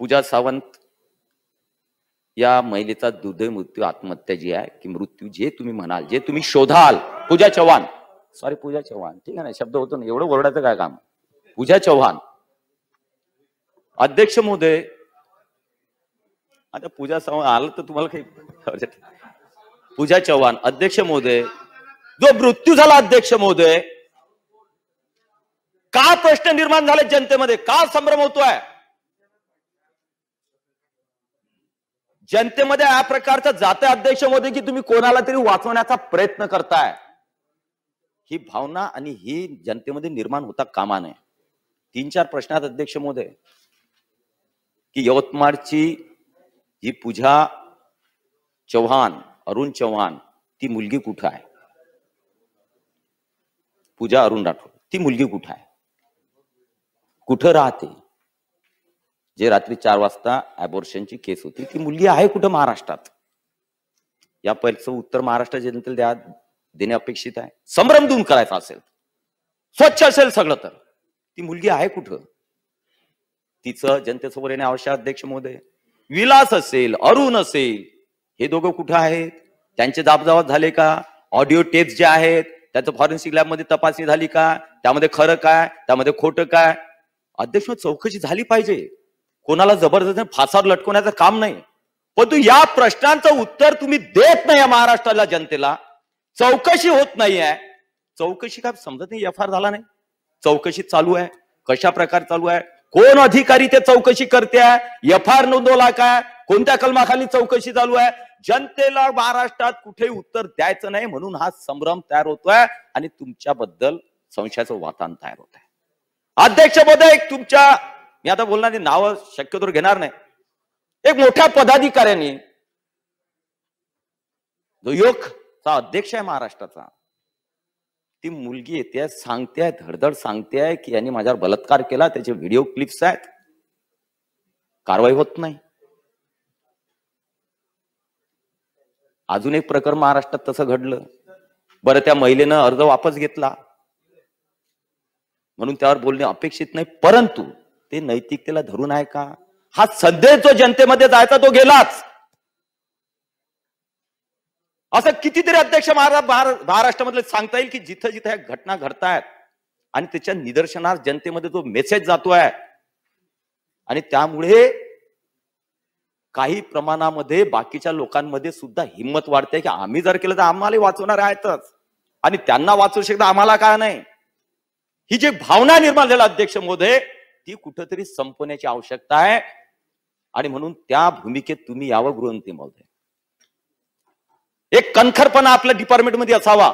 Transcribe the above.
पूजा सावंत या महिलेचा दुर्दैव मृत्यू आत्महत्या जी आहे की मृत्यू जे तुम्ही म्हणाल जे तुम्ही शोधाल पूजा चव्हाण सॉरी पूजा चव्हाण ठीक आहे ना शब्द होतो ना एवढं ओरडायचं काय काम पूजा चव्हाण अध्यक्ष महोदय आता पूजा सावंत आलं तर तुम्हाला काही पूजा चव्हाण अध्यक्ष महोदय जो मृत्यू झाला अध्यक्ष महोदय का प्रश्न निर्माण झाले जनतेमध्ये का संभ्रम होतोय जनतेमध्ये या प्रकारचं जाते मोदी की तुम्ही कोणाला तरी वाचवण्याचा प्रयत्न करताय ही भावना आणि ही जनतेमध्ये निर्माण होता कामा नये तीन चार प्रश्नात अध्यक्ष मोदय की यवतमाळची ही पूजा चव्हाण अरुण चव्हाण ती मुलगी कुठं आहे पूजा अरुण राठोड ती मुलगी कुठं आहे कुठं राहते जे रात्री चार वाजता अबॉर्शनची केस होती ती मुलगी आहे कुठं महाराष्ट्रात या पहिल्याचं उत्तर महाराष्ट्र जनतेला द्या देणे अपेक्षित आहे संभ्रम देऊन करायचा असेल स्वच्छ असेल सगळं तर ती मुलगी आहे कुठं तिचं जनतेसमोर येणे आवश्यक अध्यक्ष महोदय विलास असेल अरुण असेल हे दोघं कुठं आहेत त्यांचे दाबदावत झाले का ऑडिओ टेप्स जे आहेत त्याचं फॉरेन्सिक लॅबमध्ये तपासणी झाली का त्यामध्ये खरं काय त्यामध्ये खोटं काय अध्यक्ष चौकशी झाली पाहिजे कोणाला जबरदस्त फासावर लटकवण्याचं काम नाही परंतु या प्रश्नांचं उत्तर तुम्ही देत नाही महाराष्ट्राला जनतेला चौकशी होत नाहीये चौकशी काय समजत नाही एफ आर झाला नाही चौकशी चालू आहे कशा प्रकार चालू आहे कोण अधिकारी ते चौकशी करते आहे एफ आर नोंदवला काय कोणत्या कलमाखाली चौकशी चालू आहे जनतेला महाराष्ट्रात कुठे उत्तर द्यायचं नाही म्हणून हा संभ्रम तयार होतोय आणि तुमच्याबद्दल संशयाचं वातावरण तयार होत आहे अध्यक्षपद एक तुमच्या मी आता बोलणार नाव शक्यतो घेणार नाही एक मोठ्या पदाधिकाऱ्याने जो चा अध्यक्ष आहे महाराष्ट्राचा ती मुलगी येते सांगते धडधड सांगते की यांनी माझ्यावर बलात्कार केला त्याचे व्हिडिओ क्लिप्स आहेत कारवाई होत नाही अजून एक प्रकरण महाराष्ट्रात तसं घडलं बरं त्या महिलेनं अर्ज वापस घेतला म्हणून त्यावर बोलणे अपेक्षित नाही परंतु ते नैतिकतेला धरून आहे का हा सध्या जो जनतेमध्ये जायचा तो गेलाच असं कितीतरी अध्यक्ष महाराज महाराष्ट्रामधले सांगता येईल की जिथं जिथं ह्या घटना घडतायत आणि त्याच्या निदर्शनास जनतेमध्ये जो मेसेज जातोय आणि त्यामुळे काही प्रमाणामध्ये बाकीच्या लोकांमध्ये सुद्धा हिंमत वाढते की आम्ही जर केलं तर आम्हाला वाचवणार आहेतच आणि त्यांना वाचवू शकता आम्हाला काय नाही ही जी भावना निर्माण झाली अध्यक्ष मोदय ती कुठेतरी संपवण्याची आवश्यकता आहे आणि म्हणून त्या भूमिकेत तुम्ही यावं गृहंती महोदय एक कणखरपणा आपल्या डिपार्टमेंटमध्ये असावा